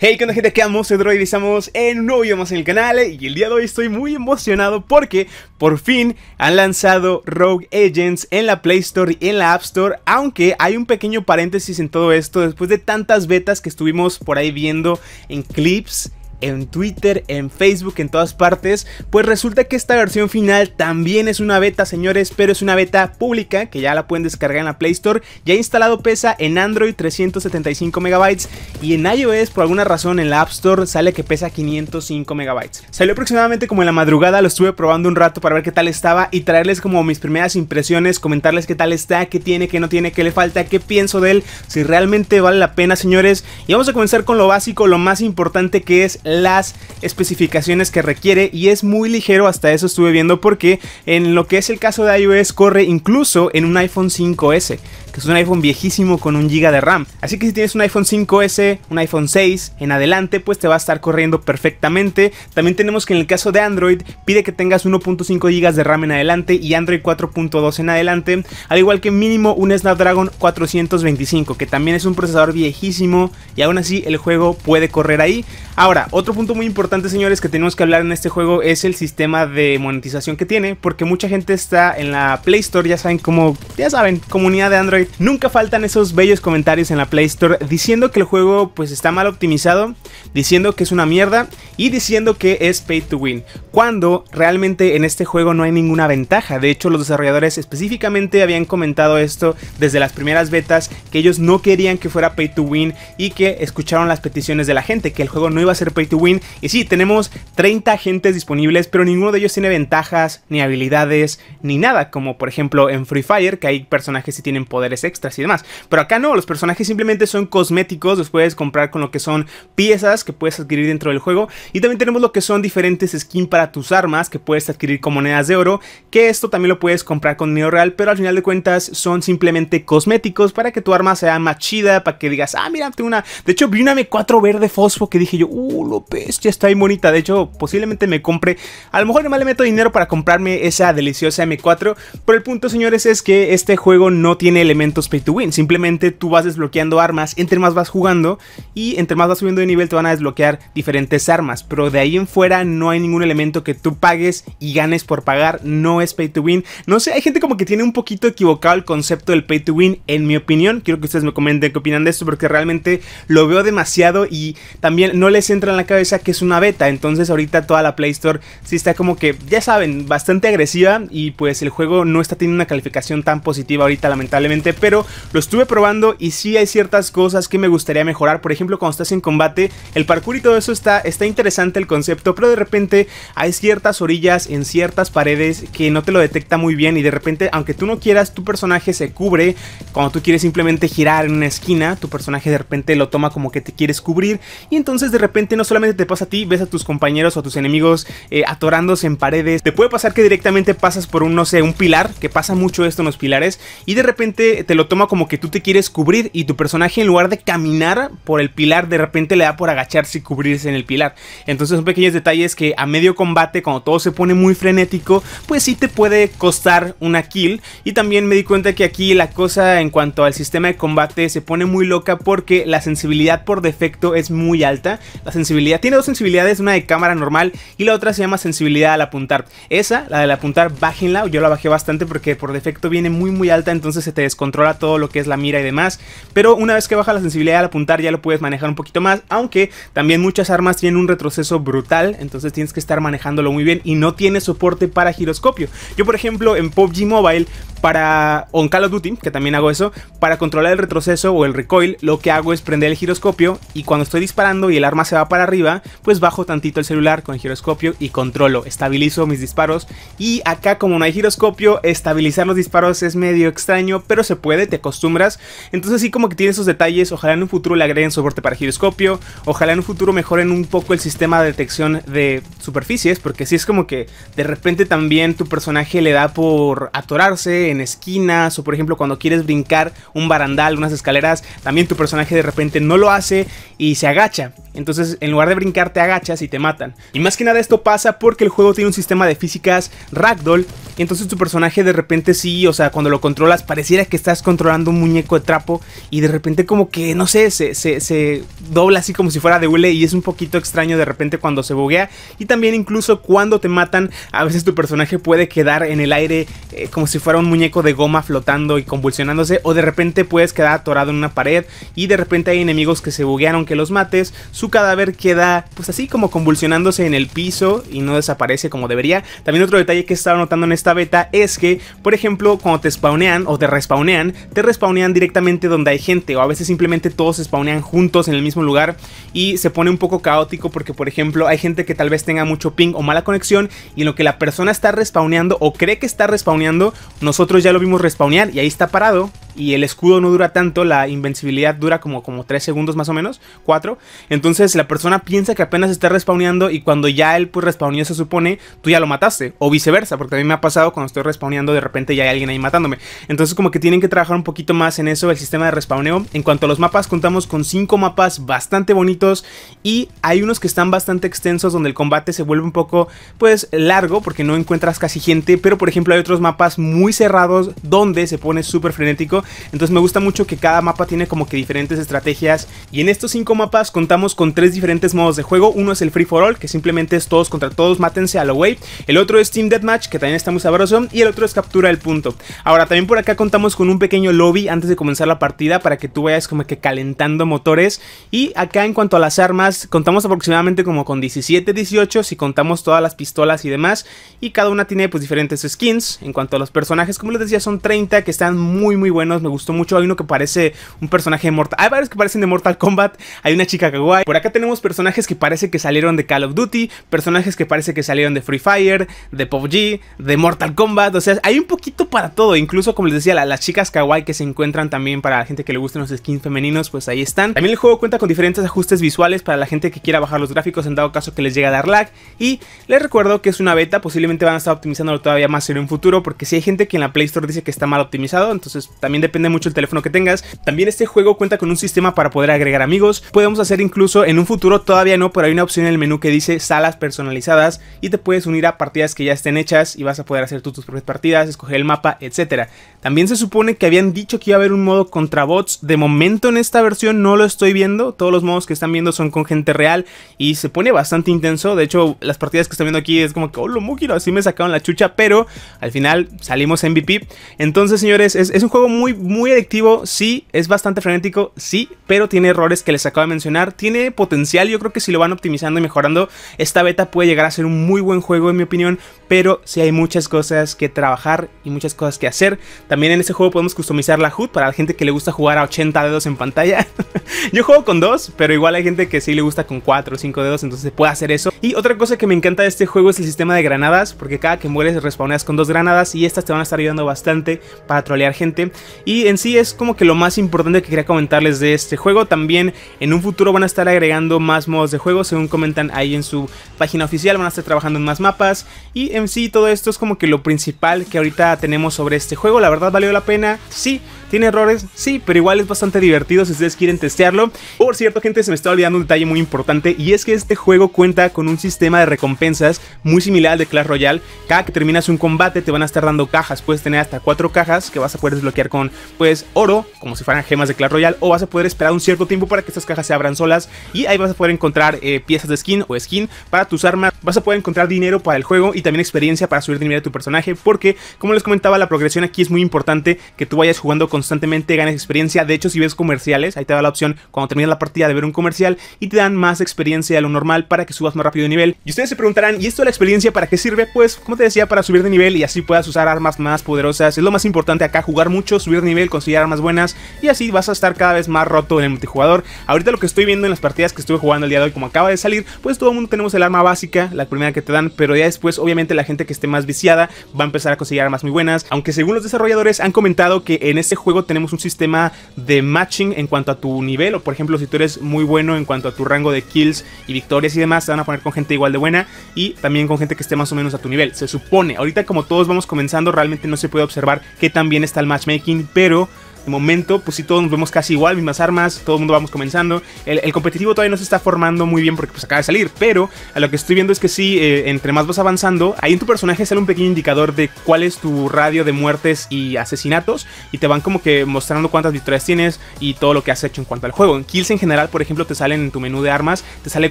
Hey, ¿qué onda gente? ¿Qué amo? Soy Droid y estamos en un nuevo video más en el canal eh, Y el día de hoy estoy muy emocionado porque por fin han lanzado Rogue Agents en la Play Store y en la App Store Aunque hay un pequeño paréntesis en todo esto después de tantas betas que estuvimos por ahí viendo en clips en Twitter, en Facebook, en todas partes. Pues resulta que esta versión final también es una beta, señores, pero es una beta pública que ya la pueden descargar en la Play Store. Ya instalado pesa en Android 375 MB y en iOS por alguna razón en la App Store sale que pesa 505 MB. Salió aproximadamente como en la madrugada, lo estuve probando un rato para ver qué tal estaba y traerles como mis primeras impresiones, comentarles qué tal está, qué tiene, qué no tiene, qué le falta, qué pienso de él, si realmente vale la pena, señores. Y vamos a comenzar con lo básico, lo más importante que es las especificaciones que requiere y es muy ligero, hasta eso estuve viendo porque en lo que es el caso de iOS corre incluso en un iPhone 5S es un iPhone viejísimo con un giga de RAM. Así que si tienes un iPhone 5S, un iPhone 6 en adelante, pues te va a estar corriendo perfectamente. También tenemos que en el caso de Android, pide que tengas 1.5 gigas de RAM en adelante y Android 4.2 en adelante, al igual que mínimo un Snapdragon 425, que también es un procesador viejísimo y aún así el juego puede correr ahí. Ahora, otro punto muy importante, señores, que tenemos que hablar en este juego es el sistema de monetización que tiene, porque mucha gente está en la Play Store, ya saben, como, ya saben, comunidad de Android Nunca faltan esos bellos comentarios en la Play Store diciendo que el juego pues está mal optimizado, diciendo que es una mierda y diciendo que es pay to win, cuando realmente en este juego no hay ninguna ventaja. De hecho, los desarrolladores específicamente habían comentado esto desde las primeras betas que ellos no querían que fuera pay to win y que escucharon las peticiones de la gente que el juego no iba a ser pay to win y sí, tenemos 30 agentes disponibles, pero ninguno de ellos tiene ventajas, ni habilidades, ni nada, como por ejemplo en Free Fire que hay personajes que tienen poderes extras y demás. Pero acá no, los personajes simplemente son cosméticos, los puedes comprar con lo que son piezas que puedes adquirir dentro del juego. Y también tenemos lo que son diferentes skins para tus armas que puedes adquirir con monedas de oro, que esto también lo puedes comprar con dinero real, pero al final de cuentas son simplemente cosméticos para que tu arma sea más chida, para que digas, ah, mira, tengo una... De hecho, vi una M4 verde fosfo que dije yo, uh, López, ya está ahí bonita. De hecho, posiblemente me compre, a lo mejor nomás le meto dinero para comprarme esa deliciosa M4, pero el punto, señores, es que este juego no tiene elementos pay to win. Simplemente tú vas desbloqueando armas, entre más vas jugando y entre más vas subiendo de nivel te van a desbloquear diferentes armas. Pero de ahí en fuera no hay ningún elemento que tú pagues y ganes por pagar. No es pay to win. No sé, hay gente como que tiene un poquito equivocado el concepto del pay to win, en mi opinión. Quiero que ustedes me comenten qué opinan de esto porque realmente lo veo demasiado y también no les entra en la cabeza que es una beta. Entonces ahorita toda la Play Store sí está como que, ya saben, bastante agresiva y pues el juego no está teniendo una calificación tan positiva ahorita lamentablemente pero lo estuve probando y sí hay ciertas cosas que me gustaría mejorar. Por ejemplo, cuando estás en combate, el parkour y todo eso está, está interesante el concepto, pero de repente hay ciertas orillas en ciertas paredes que no te lo detecta muy bien y de repente, aunque tú no quieras, tu personaje se cubre. Cuando tú quieres simplemente girar en una esquina, tu personaje de repente lo toma como que te quieres cubrir y entonces de repente no solamente te pasa a ti, ves a tus compañeros o a tus enemigos eh, atorándose en paredes. Te puede pasar que directamente pasas por un, no sé, un pilar, que pasa mucho esto en los pilares y de repente te lo toma como que tú te quieres cubrir y tu personaje en lugar de caminar por el pilar, de repente le da por agacharse y cubrirse en el pilar. Entonces son pequeños detalles que a medio combate, cuando todo se pone muy frenético, pues sí te puede costar una kill. Y también me di cuenta que aquí la cosa en cuanto al sistema de combate se pone muy loca porque la sensibilidad por defecto es muy alta. La sensibilidad tiene dos sensibilidades, una de cámara normal y la otra se llama sensibilidad al apuntar. Esa, la del apuntar, bájenla, yo la bajé bastante porque por defecto viene muy muy alta, entonces se te desconoce controla todo lo que es la mira y demás. Pero una vez que baja la sensibilidad al apuntar ya lo puedes manejar un poquito más. Aunque también muchas armas tienen un retroceso brutal. Entonces tienes que estar manejándolo muy bien y no tiene soporte para giroscopio. Yo por ejemplo en PUBG Mobile para, o en Call of Duty, que también hago eso, para controlar el retroceso o el recoil, lo que hago es prender el giroscopio y cuando estoy disparando y el arma se va para arriba, pues bajo tantito el celular con giroscopio y controlo, estabilizo mis disparos y acá como no hay giroscopio, estabilizar los disparos es medio extraño, pero se puede, te acostumbras, entonces sí como que tiene esos detalles, ojalá en un futuro le agreguen soporte para giroscopio, ojalá en un futuro mejoren un poco el sistema de detección de superficies, porque si sí es como que de repente también tu personaje le da por atorarse, en esquinas o por ejemplo cuando quieres brincar un barandal, unas escaleras, también tu personaje de repente no lo hace y se agacha. Entonces, en lugar de brincar, te agachas y te matan. Y más que nada esto pasa porque el juego tiene un sistema de físicas ragdoll. entonces tu personaje de repente sí, o sea, cuando lo controlas, pareciera que estás controlando un muñeco de trapo. Y de repente como que, no sé, se, se, dobla así como si fuera de hule. Y es un poquito extraño de repente cuando se buguea. Y también incluso cuando te matan, a veces tu personaje puede quedar en el aire eh, como si fuera un muñeco de goma flotando y convulsionándose. O de repente puedes quedar atorado en una pared. Y de repente hay enemigos que se buguearon que los mates. Su cadáver queda pues así como convulsionándose en el piso y no desaparece como debería. También otro detalle que estaba notando en esta beta es que, por ejemplo, cuando te spawnean o te respawnean, te respawnean directamente donde hay gente o a veces simplemente todos se spawnean juntos en el mismo lugar y se pone un poco caótico porque, por ejemplo, hay gente que tal vez tenga mucho ping o mala conexión y en lo que la persona está respawneando o cree que está respawneando, nosotros ya lo vimos respawnear y ahí está parado y el escudo no dura tanto, la invencibilidad dura como, como 3 segundos más o menos, 4. Entonces entonces la persona piensa que apenas está respawneando y cuando ya él pues respawneó se supone, tú ya lo mataste. O viceversa, porque a mí me ha pasado cuando estoy respawneando de repente ya hay alguien ahí matándome. Entonces como que tienen que trabajar un poquito más en eso, el sistema de respawneo. En cuanto a los mapas, contamos con 5 mapas bastante bonitos y hay unos que están bastante extensos donde el combate se vuelve un poco pues largo porque no encuentras casi gente, pero por ejemplo hay otros mapas muy cerrados donde se pone súper frenético. Entonces me gusta mucho que cada mapa tiene como que diferentes estrategias y en estos 5 mapas contamos con tres diferentes modos de juego. Uno es el free for all, que simplemente es todos contra todos, mátense a la way. El otro es Team Deathmatch, que también está muy sabroso. Y el otro es captura el punto. Ahora, también por acá contamos con un pequeño lobby antes de comenzar la partida para que tú vayas como que calentando motores. Y acá en cuanto a las armas, contamos aproximadamente como con 17, 18, si contamos todas las pistolas y demás. Y cada una tiene pues diferentes skins. En cuanto a los personajes, como les decía, son 30 que están muy muy buenos. Me gustó mucho. Hay uno que parece un personaje de Mortal... Hay varios que parecen de Mortal Kombat. Hay una chica kawaii. Por acá tenemos personajes que parece que salieron de Call of Duty, personajes que parece que salieron de Free Fire, de PUBG, de Mortal Kombat, o sea, hay un poquito para todo, incluso como les decía, las chicas kawaii que se encuentran también para la gente que le gustan los skins femeninos, pues ahí están. También el juego cuenta con diferentes ajustes visuales para la gente que quiera bajar los gráficos en dado caso que les llegue a dar lag y les recuerdo que es una beta, posiblemente van a estar optimizándolo todavía más en un futuro porque si hay gente que en la Play Store dice que está mal optimizado, entonces también depende mucho el teléfono que tengas. También este juego cuenta con un sistema para poder agregar amigos, podemos hacer incluso en un futuro todavía no, pero hay una opción en el menú que dice salas personalizadas y te puedes unir a partidas que ya estén hechas y vas a poder hacer tú tus propias partidas, escoger el mapa, etc. También se supone que habían dicho que iba a haber un modo contra bots, de momento en esta versión no lo estoy viendo, todos los modos que están viendo son con gente real y se pone bastante intenso, de hecho las partidas que están viendo aquí es como que, oh, lo mugiro, así me sacaron la chucha, pero al final salimos MVP. Entonces señores, es, un juego muy, muy adictivo, sí, es bastante frenético, sí, pero tiene errores que les acabo de mencionar, tiene potencial. Yo creo que si lo van optimizando y mejorando, esta beta puede llegar a ser un muy buen juego, en mi opinión pero si hay muchas cosas que trabajar y muchas cosas que hacer. También en este juego podemos customizar la HUD para la gente que le gusta jugar a 80 dedos en pantalla. Yo juego con dos, pero igual hay gente que sí le gusta con 4 o 5 dedos, entonces puede hacer eso. Y otra cosa que me encanta de este juego es el sistema de granadas, porque cada que mueres respawnas con dos granadas y estas te van a estar ayudando bastante para trolear gente. Y en sí es como que lo más importante que quería comentarles de este juego. También en un futuro van a estar agregando más modos de juego, según comentan ahí en su página oficial, van a estar trabajando en más mapas y sí todo esto es como que lo principal que ahorita tenemos sobre este juego. La verdad valió la pena. Sí, tiene errores, sí, pero igual es bastante divertido si ustedes quieren testearlo. Por cierto, gente, se me está olvidando un detalle muy importante y es que este juego cuenta con un sistema de recompensas muy similar al de Clash Royale. Cada que terminas un combate te van a estar dando cajas, puedes tener hasta cuatro cajas que vas a poder desbloquear con pues oro, como si fueran gemas de Clash Royale, o vas a poder esperar un cierto tiempo para que estas cajas se abran solas y ahí vas a poder encontrar eh, piezas de skin o skin para tus armas, vas a poder encontrar dinero para el juego y también experiencia para subir de nivel a tu personaje, porque como les comentaba la progresión aquí es muy importante que tú vayas jugando con constantemente, ganas experiencia. De hecho, si ves comerciales, ahí te da la opción cuando terminas la partida de ver un comercial y te dan más experiencia de lo normal para que subas más rápido de nivel. Y ustedes se preguntarán, ¿y esto la experiencia para qué sirve? Pues, como te decía, para subir de nivel y así puedas usar armas más poderosas. Es lo más importante acá, jugar mucho, subir de nivel, conseguir armas buenas y así vas a estar cada vez más roto en el multijugador. Ahorita lo que estoy viendo en las partidas que estuve jugando el día de hoy, como acaba de salir, pues todo el mundo tenemos el arma básica, la primera que te dan, pero ya después, obviamente, la gente que esté más viciada va a empezar a conseguir armas muy buenas. Aunque según los desarrolladores han comentado que en este juego juego tenemos un sistema de matching en cuanto a tu nivel. O por ejemplo, si tú eres muy bueno en cuanto a tu rango de kills y victorias y demás, te van a poner con gente igual de buena y también con gente que esté más o menos a tu nivel. Se supone. Ahorita como todos vamos comenzando, realmente no se puede observar que tan bien está el matchmaking, pero este momento, pues sí, todos nos vemos casi igual, mismas armas, todo el mundo vamos comenzando. El, competitivo todavía no se está formando muy bien porque pues acaba de salir, pero a lo que estoy viendo es que sí, eh, entre más vas avanzando, ahí en tu personaje sale un pequeño indicador de cuál es tu radio de muertes y asesinatos y te van como que mostrando cuántas victorias tienes y todo lo que has hecho en cuanto al juego. En kills en general, por ejemplo, te salen en tu menú de armas, te sale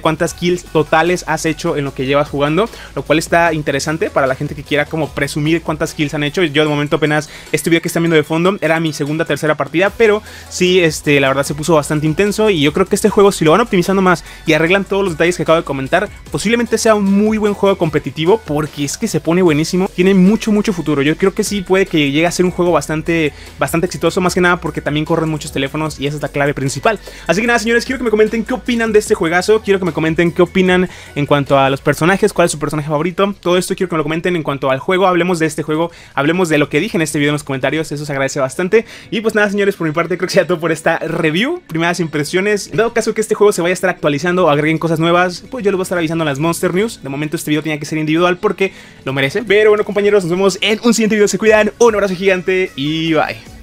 cuántas kills totales has hecho en lo que llevas jugando, lo cual está interesante para la gente que quiera como presumir cuántas kills han hecho. Yo de momento apenas este aquí que están viendo de fondo era mi segunda, tercera la partida, pero sí, este, la verdad se puso bastante intenso y yo creo que este juego, si lo van optimizando más y arreglan todos los detalles que acabo de comentar, posiblemente sea un muy buen juego competitivo porque es que se pone buenísimo, tiene mucho, mucho futuro. Yo creo que sí puede que llegue a ser un juego bastante, bastante exitoso, más que nada porque también corren muchos teléfonos y esa es la clave principal. Así que nada, señores, quiero que me comenten qué opinan de este juegazo, quiero que me comenten qué opinan en cuanto a los personajes, cuál es su personaje favorito, todo esto quiero que me lo comenten en cuanto al juego, hablemos de este juego, hablemos de lo que dije en este video en los comentarios, eso se agradece bastante y pues pues nada, señores, por mi parte creo que sea todo por esta review, primeras impresiones. Dado caso que este juego se vaya a estar actualizando o agreguen cosas nuevas, pues yo les voy a estar avisando en las Monster News. De momento este video tenía que ser individual porque lo merece. Pero bueno, compañeros, nos vemos en un siguiente video. Se cuidan, un abrazo gigante y bye.